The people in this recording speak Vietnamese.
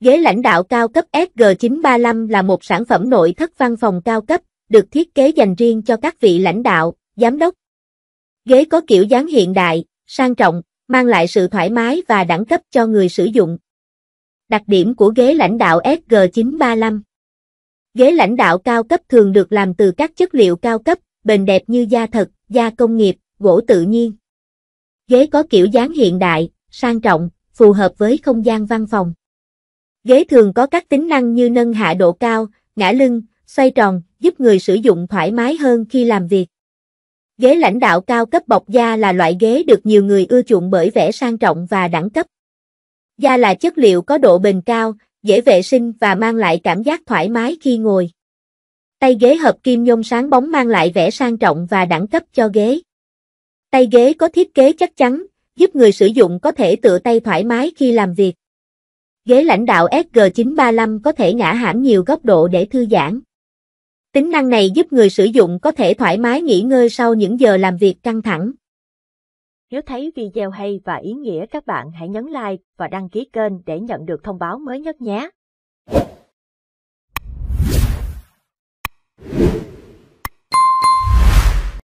Ghế lãnh đạo cao cấp SG935 là một sản phẩm nội thất văn phòng cao cấp, được thiết kế dành riêng cho các vị lãnh đạo, giám đốc. Ghế có kiểu dáng hiện đại, sang trọng, mang lại sự thoải mái và đẳng cấp cho người sử dụng. Đặc điểm của ghế lãnh đạo SG935 Ghế lãnh đạo cao cấp thường được làm từ các chất liệu cao cấp, bền đẹp như da thật, da công nghiệp, gỗ tự nhiên. Ghế có kiểu dáng hiện đại, sang trọng, phù hợp với không gian văn phòng. Ghế thường có các tính năng như nâng hạ độ cao, ngã lưng, xoay tròn, giúp người sử dụng thoải mái hơn khi làm việc. Ghế lãnh đạo cao cấp bọc da là loại ghế được nhiều người ưa chuộng bởi vẻ sang trọng và đẳng cấp. Da là chất liệu có độ bền cao, dễ vệ sinh và mang lại cảm giác thoải mái khi ngồi. Tay ghế hợp kim nhôm sáng bóng mang lại vẻ sang trọng và đẳng cấp cho ghế. Tay ghế có thiết kế chắc chắn, giúp người sử dụng có thể tựa tay thoải mái khi làm việc ghế lãnh đạo SG935 có thể ngã hãm nhiều góc độ để thư giãn. Tính năng này giúp người sử dụng có thể thoải mái nghỉ ngơi sau những giờ làm việc căng thẳng. Nếu thấy video hay và ý nghĩa các bạn hãy nhấn like và đăng ký kênh để nhận được thông báo mới nhất nhé.